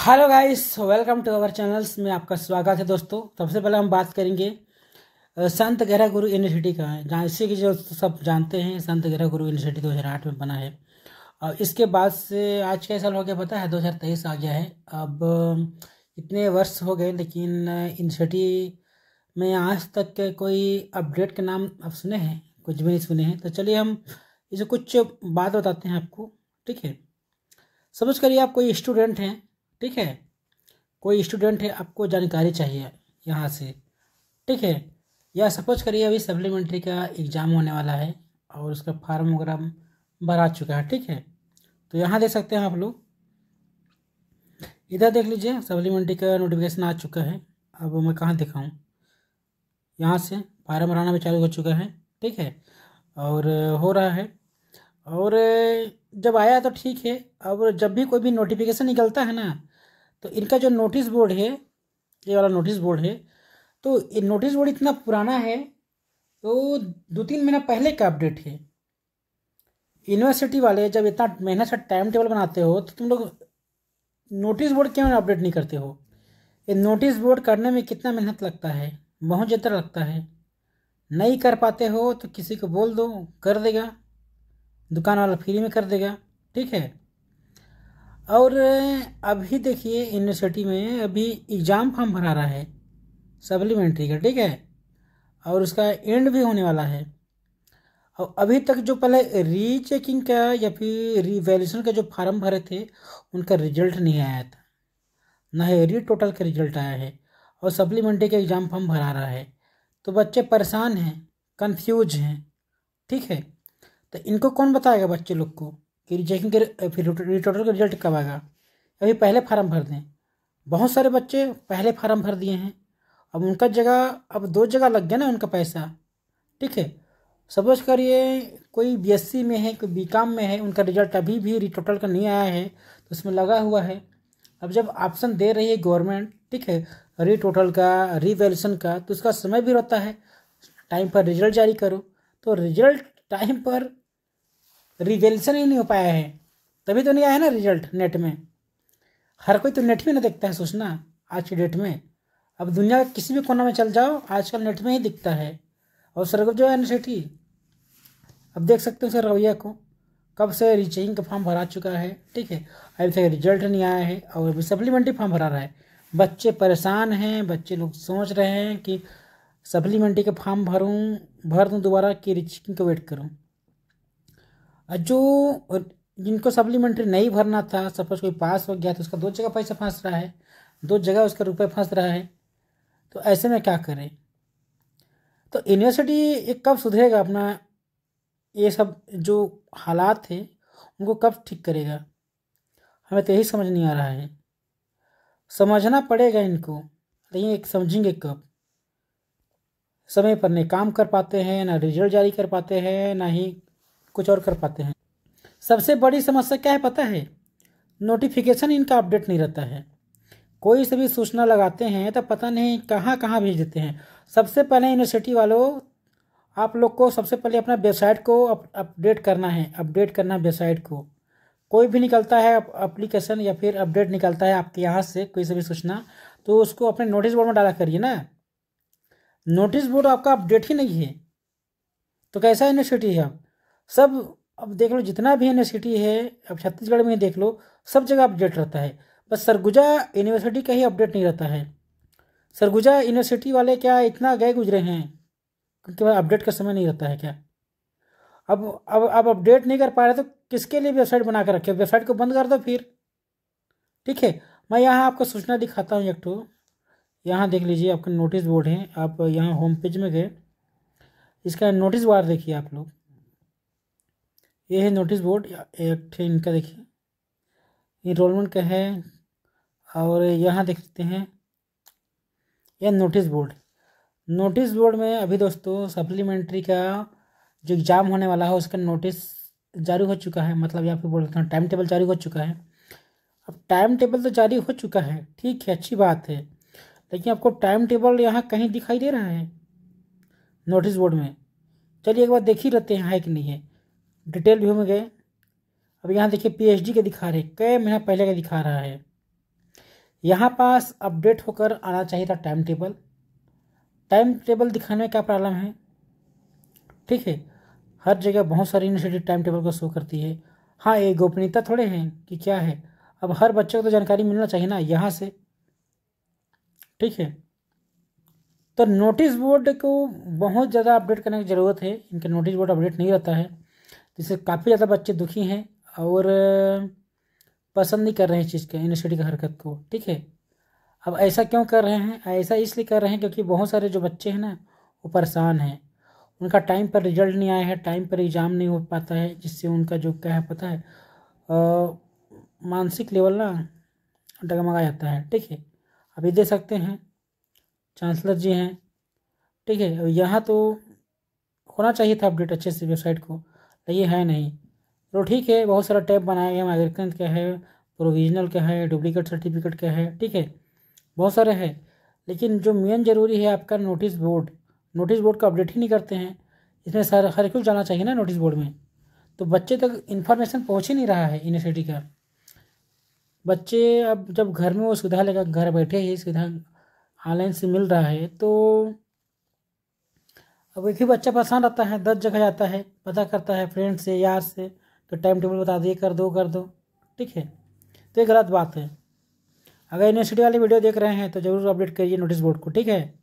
hello guys welcome to our channels में आपका स्वागत है दोस्तों तो सबसे पहले हम बात करेंगे संत गहरा गुरु यूनिवर्सिटी का जहाँ इसी की जो सब जानते हैं संत गहरा गुरु यूनिवर्सिटी 2008 में बना है और इसके बाद से आज का साल हो गया पता है 2023 आ गया है अब इतने वर्ष हो गए लेकिन यूनिवर्सिटी में आज तक कोई अपडेट के नाम आप सुने हैं कुछ भी नहीं सुने हैं तो चलिए हम इसे कुछ बात बताते हैं आपको ठीक है समझ करिए आप कोई स्टूडेंट हैं ठीक है कोई स्टूडेंट है आपको जानकारी चाहिए यहाँ से ठीक है या सपोज करिए अभी सप्लीमेंट्री का एग्ज़ाम होने वाला है और उसका फार्म वगैरह भरा चुका है ठीक है तो यहाँ देख सकते हैं आप लोग इधर देख लीजिए सप्लीमेंट्री का नोटिफिकेशन आ चुका है अब मैं कहाँ दिखाऊँ यहाँ से फार्म भराना भी चालू हो चुका है ठीक है और हो रहा है और जब आया तो ठीक है अब जब भी कोई भी नोटिफिकेशन निकलता है ना तो इनका जो नोटिस बोर्ड है ये वाला नोटिस बोर्ड है तो ये नोटिस बोर्ड इतना पुराना है तो दो तीन महीना पहले का अपडेट है यूनिवर्सिटी वाले जब इतना मेहनत से टाइम टेबल बनाते हो तो तुम लोग नोटिस बोर्ड क्यों अपडेट नहीं करते हो ये नोटिस बोर्ड करने में कितना मेहनत लगता है बहुत ज़्यादा लगता है नहीं कर पाते हो तो किसी को बोल दो कर देगा दुकान वाला फ्री में कर देगा ठीक है और अभी देखिए यूनिवर्सिटी में अभी एग्ज़ाम फॉर्म भरा रहा है सप्लीमेंट्री का ठीक है और उसका एंड भी होने वाला है और अभी तक जो पहले रीचेकिंग का या फिर रिवेल्यूशन का जो फार्म भरे थे उनका रिजल्ट नहीं आया था ना ही री टोटल का रिजल्ट आया है और सप्लीमेंट्री का एग्ज़ाम फॉर्म भरा रहा है तो बच्चे परेशान हैं कन्फ्यूज हैं ठीक है तो इनको कौन बताएगा बच्चे लोग को कि रिजेक्शन के फिर रिटोटल का रिजल्ट कब आएगा अभी पहले फार्म भर दें बहुत सारे बच्चे पहले फार्म भर दिए हैं अब उनका जगह अब दो जगह लग गया ना उनका पैसा ठीक है सपोज करिए कोई बीएससी में है कोई बीकॉम में है उनका रिजल्ट अभी भी रिटोटल का नहीं आया है तो उसमें लगा हुआ है अब जब ऑप्शन दे रही है गवर्नमेंट ठीक है रिटोटल का रिवेल्यूशन का तो उसका समय भी रहता है टाइम पर रिजल्ट जारी करो तो रिजल्ट टाइम पर रिवेल्यूशन ही नहीं हो पाया है तभी तो नहीं आया ना रिजल्ट नेट में हर कोई तो नेट में ना देखता है सोचना आज के डेट में अब दुनिया के किसी भी कोना में चल जाओ आजकल नेट में ही दिखता है और सरगुप जो है सेठी अब देख सकते हो सर रवैया को कब से रीचेकिंग का फॉर्म भरा चुका है ठीक है अभी तक रिजल्ट नहीं आया है और अभी सप्लीमेंट्री फॉर्म भरा रहा है बच्चे परेशान हैं बच्चे लोग सोच रहे हैं कि सप्लीमेंट्री का फॉर्म भरूँ भर दूँ दोबारा कि रिचिंग का वेट करूँ जो जिनको सप्लीमेंट्री नहीं भरना था सपोज कोई पास हो गया तो उसका दो जगह पैसा फंस रहा है दो जगह उसका रुपये फंस रहा है तो ऐसे में क्या करें तो यूनिवर्सिटी एक कब सुधरेगा अपना ये सब जो हालात थे उनको कब ठीक करेगा हमें तो यही समझ नहीं आ रहा है समझना पड़ेगा इनको लेकिन एक समझेंगे कब समय पर नहीं काम कर पाते हैं ना रिजल्ट जारी कर पाते हैं ना ही कुछ और कर पाते हैं सबसे बड़ी समस्या क्या है पता है नोटिफिकेशन इनका अपडेट नहीं रहता है कोई सभी सूचना लगाते हैं तो पता नहीं कहाँ कहाँ भेज देते हैं सबसे पहले यूनिवर्सिटी वालों आप लोग को सबसे पहले अपना वेबसाइट को अप, अपडेट करना है अपडेट करना है वेबसाइट को कोई भी निकलता है अप्लीकेशन या फिर अपडेट निकलता है आपके यहाँ से कोई सभी सूचना तो उसको अपने नोटिस बोर्ड में डाला करिए ना नोटिस बोर्ड आपका अपडेट ही नहीं है तो कैसा यूनिवर्सिटी है आप सब अब देख लो जितना भी यूनिवर्सिटी है अब छत्तीसगढ़ में देख लो सब जगह अपडेट रहता है बस सरगुजा यूनिवर्सिटी का ही अपडेट नहीं रहता है सरगुजा यूनिवर्सिटी वाले क्या इतना गए गुजरे हैं क्योंकि पास अपडेट का समय नहीं रहता है क्या अब अब अब अपडेट नहीं कर पा रहे तो किसके लिए वेबसाइट बना कर रखे वेबसाइट को बंद कर दो फिर ठीक है मैं यहाँ आपको सूचना दिखाता हूँ एक तो यहाँ देख लीजिए आपका नोटिस बोर्ड है आप यहाँ होम पेज में गए इसका नोटिस बार देखिए आप लोग ये है नोटिस बोर्ड एक्ट इनका देखिए इनरोलमेंट का है और यहाँ देख सकते हैं यह नोटिस बोर्ड नोटिस बोर्ड में अभी दोस्तों सप्लीमेंट्री का जो एग्ज़ाम होने वाला है उसका नोटिस जारी हो चुका है मतलब यहाँ पे बोलते हैं टाइम टेबल जारी हो चुका है अब टाइम टेबल तो जारी हो चुका है ठीक है अच्छी बात है लेकिन आपको टाइम टेबल यहाँ कहीं दिखाई दे रहा है नोटिस बोर्ड में चलिए एक बार देख ही रहते हैं है कि नहीं है डिटेल व्यू में गए अब यहाँ देखिए पीएचडी के दिखा रहे कई महीना पहले का दिखा रहा है यहाँ पास अपडेट होकर आना चाहिए था टाइम टेबल टाइम टेबल दिखाने में क्या प्रॉब्लम है ठीक है हर जगह बहुत सारी यूनिवर्सिटी टाइम टेबल को शो करती है हाँ ये गोपनीयता थोड़े हैं कि क्या है अब हर बच्चे को तो जानकारी मिलना चाहिए ना यहाँ से ठीक है तो नोटिस बोर्ड को बहुत ज़्यादा अपडेट करने की ज़रूरत है इनका नोटिस बोर्ड अपडेट नहीं रहता है जिससे काफ़ी ज़्यादा बच्चे दुखी हैं और पसंद नहीं कर रहे हैं इस चीज़ के यूनिवर्सिटी की हरकत को ठीक है अब ऐसा क्यों कर रहे हैं ऐसा इसलिए कर रहे हैं क्योंकि बहुत सारे जो बच्चे हैं ना वो परेशान हैं उनका टाइम पर रिजल्ट नहीं आया है टाइम पर एग्ज़ाम नहीं हो पाता है जिससे उनका जो क्या है पता है मानसिक लेवल ना डगमगा जाता है ठीक है अभी दे सकते हैं चांसलर जी हैं ठीक है यहाँ तो होना चाहिए था अपडेट अच्छे से वेबसाइट को तो ये है नहीं तो ठीक है बहुत सारा टैब बनाया गया माइग्रेंट का है प्रोविजनल का है डुप्लीकेट सर्टिफिकेट का है ठीक है बहुत सारे है लेकिन जो मेन ज़रूरी है आपका नोटिस बोर्ड नोटिस बोर्ड का अपडेट ही नहीं करते हैं इसमें सर हर कुछ जाना चाहिए ना नोटिस बोर्ड में तो बच्चे तक इन्फॉर्मेशन पहुँच ही नहीं रहा है यूनिवर्सिटी का बच्चे अब जब घर में वो सुविधा लेकर घर बैठे ही सुविधा ऑनलाइन से मिल रहा है तो अब एक ही बच्चा परेशान रहता है दस जगह जाता है पता करता है फ्रेंड से यार से तो टाइम टेबल बता दिए कर दो कर दो ठीक है तो ये गलत बात है अगर यूनिवर्सिटी वाली वीडियो देख रहे हैं तो ज़रूर अपडेट करिए नोटिस बोर्ड को ठीक है